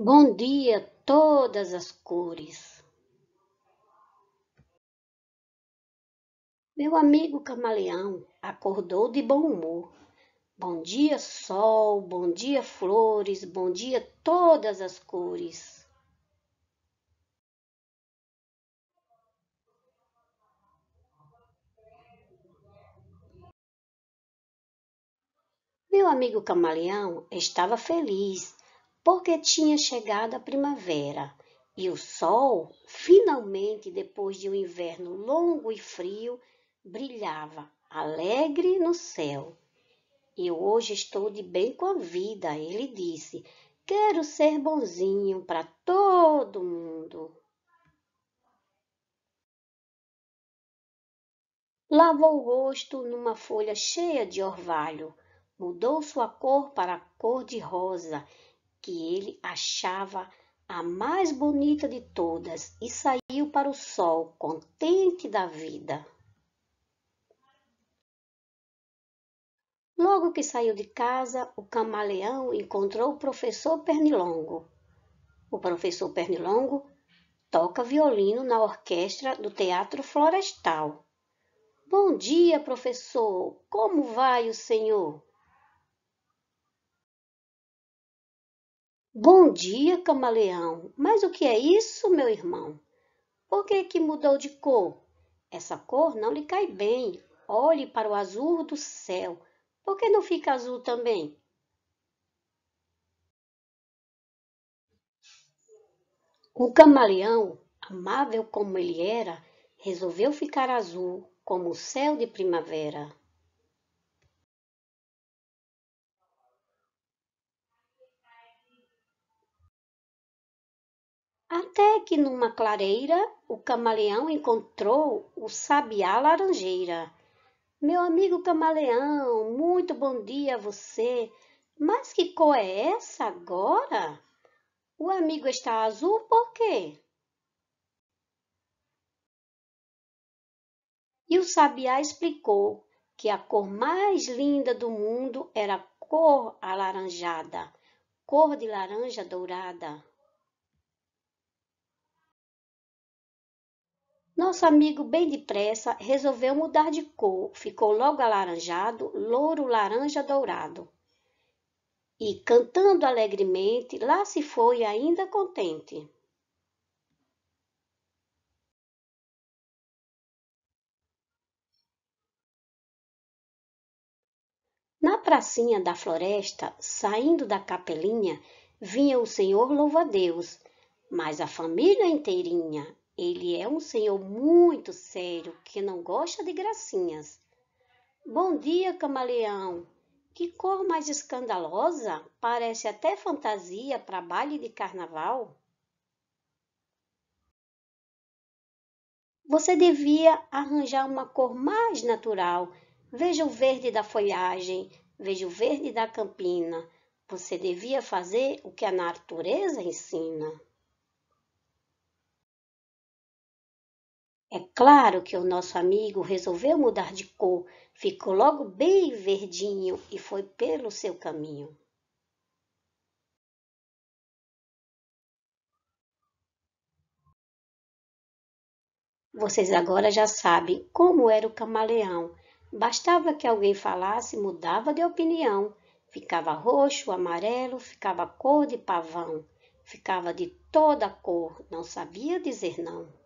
Bom dia, todas as cores. Meu amigo camaleão acordou de bom humor. Bom dia, sol, bom dia, flores, bom dia, todas as cores. Meu amigo camaleão estava feliz porque tinha chegado a primavera e o sol, finalmente depois de um inverno longo e frio, brilhava alegre no céu. Eu hoje estou de bem com a vida, ele disse. Quero ser bonzinho para todo mundo. Lavou o rosto numa folha cheia de orvalho, mudou sua cor para a cor de rosa que ele achava a mais bonita de todas e saiu para o sol, contente da vida. Logo que saiu de casa, o camaleão encontrou o professor Pernilongo. O professor Pernilongo toca violino na orquestra do Teatro Florestal. Bom dia, professor! Como vai o senhor? Bom dia, camaleão. Mas o que é isso, meu irmão? Por que que mudou de cor? Essa cor não lhe cai bem. Olhe para o azul do céu. Por que não fica azul também? O camaleão, amável como ele era, resolveu ficar azul como o céu de primavera. Até que numa clareira o camaleão encontrou o sabiá laranjeira. Meu amigo camaleão, muito bom dia a você. Mas que cor é essa agora? O amigo está azul por quê? E o sabiá explicou que a cor mais linda do mundo era a cor alaranjada, cor de laranja dourada. Nosso amigo, bem depressa, resolveu mudar de cor, ficou logo alaranjado, louro laranja dourado. E, cantando alegremente, lá se foi ainda contente. Na pracinha da floresta, saindo da capelinha, vinha o senhor louva-a-Deus, mas a família inteirinha ele é um senhor muito sério que não gosta de gracinhas. Bom dia, camaleão. Que cor mais escandalosa! Parece até fantasia para baile de carnaval. Você devia arranjar uma cor mais natural. Veja o verde da folhagem, veja o verde da campina. Você devia fazer o que a natureza ensina. É claro que o nosso amigo resolveu mudar de cor, ficou logo bem verdinho e foi pelo seu caminho. Vocês agora já sabem como era o camaleão. Bastava que alguém falasse, mudava de opinião. Ficava roxo, amarelo, ficava cor de pavão, ficava de toda cor, não sabia dizer não.